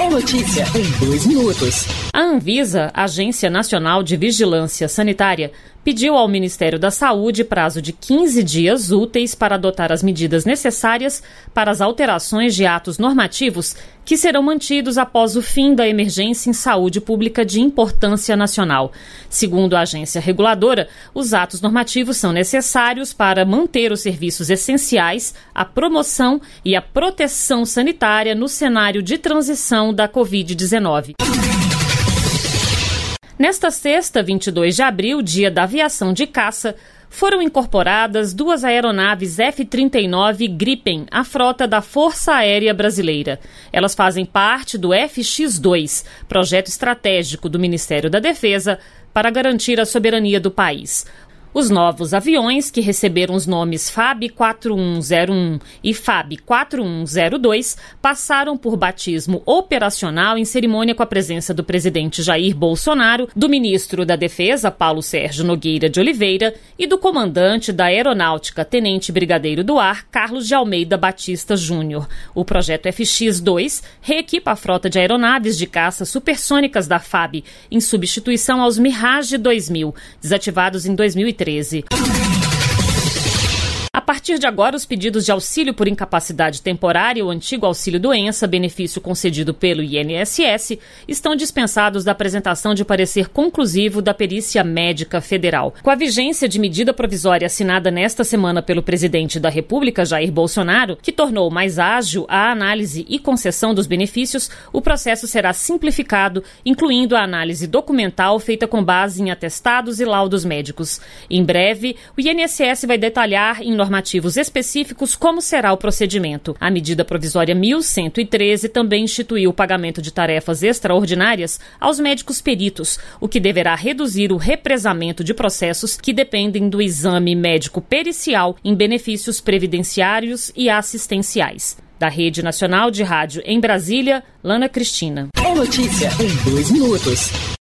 É notícia em dois minutos. A Anvisa, Agência Nacional de Vigilância Sanitária, pediu ao Ministério da Saúde prazo de 15 dias úteis para adotar as medidas necessárias para as alterações de atos normativos que serão mantidos após o fim da emergência em saúde pública de importância nacional. Segundo a agência reguladora, os atos normativos são necessários para manter os serviços essenciais, a promoção e a proteção sanitária no cenário de transição da Covid-19. Nesta sexta, 22 de abril, dia da aviação de caça, foram incorporadas duas aeronaves F-39 Gripen à frota da Força Aérea Brasileira. Elas fazem parte do FX-2, projeto estratégico do Ministério da Defesa para garantir a soberania do país. Os novos aviões, que receberam os nomes FAB 4101 e FAB 4102, passaram por batismo operacional em cerimônia com a presença do presidente Jair Bolsonaro, do ministro da Defesa, Paulo Sérgio Nogueira de Oliveira, e do comandante da Aeronáutica, Tenente Brigadeiro do Ar, Carlos de Almeida Batista Júnior. O projeto FX-2 reequipa a frota de aeronaves de caça supersônicas da FAB, em substituição aos Mirage 2000, desativados em 2013 2013 partir de agora, os pedidos de auxílio por incapacidade temporária, ou antigo auxílio-doença, benefício concedido pelo INSS, estão dispensados da apresentação de parecer conclusivo da perícia médica federal. Com a vigência de medida provisória assinada nesta semana pelo presidente da República, Jair Bolsonaro, que tornou mais ágil a análise e concessão dos benefícios, o processo será simplificado, incluindo a análise documental feita com base em atestados e laudos médicos. Em breve, o INSS vai detalhar em norma normativos específicos como será o procedimento. A medida provisória 1113 também instituiu o pagamento de tarefas extraordinárias aos médicos peritos, o que deverá reduzir o represamento de processos que dependem do exame médico pericial em benefícios previdenciários e assistenciais. Da Rede Nacional de Rádio em Brasília, Lana Cristina. É notícia em dois minutos.